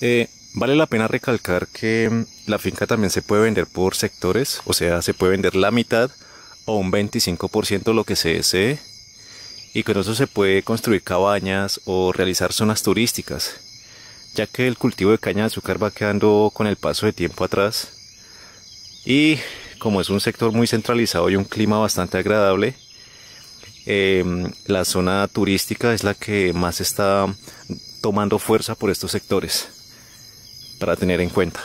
Eh, vale la pena recalcar que mm, la finca también se puede vender por sectores, o sea, se puede vender la mitad o un 25% lo que se desee, y con eso se puede construir cabañas o realizar zonas turísticas, ya que el cultivo de caña de azúcar va quedando con el paso de tiempo atrás, y como es un sector muy centralizado y un clima bastante agradable, eh, la zona turística es la que más está tomando fuerza por estos sectores para tener en cuenta.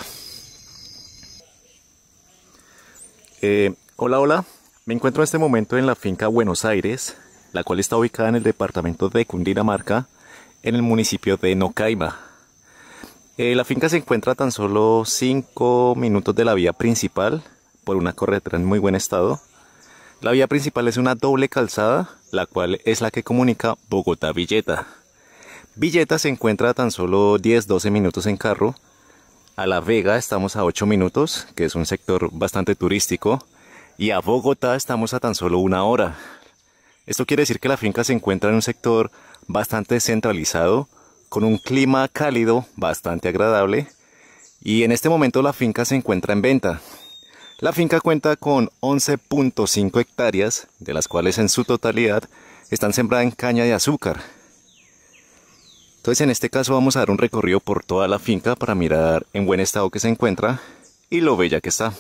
Eh, hola, hola. Me encuentro en este momento en la finca Buenos Aires, la cual está ubicada en el departamento de Cundinamarca, en el municipio de Nocaima. Eh, la finca se encuentra a tan solo 5 minutos de la vía principal, por una carretera en muy buen estado. La vía principal es una doble calzada, la cual es la que comunica Bogotá-Villeta. Villeta se encuentra a tan solo 10-12 minutos en carro, a La Vega estamos a 8 minutos, que es un sector bastante turístico, y a Bogotá estamos a tan solo una hora. Esto quiere decir que la finca se encuentra en un sector bastante centralizado, con un clima cálido bastante agradable, y en este momento la finca se encuentra en venta. La finca cuenta con 11.5 hectáreas, de las cuales en su totalidad están sembradas en caña de azúcar, entonces en este caso vamos a dar un recorrido por toda la finca para mirar en buen estado que se encuentra y lo bella que está.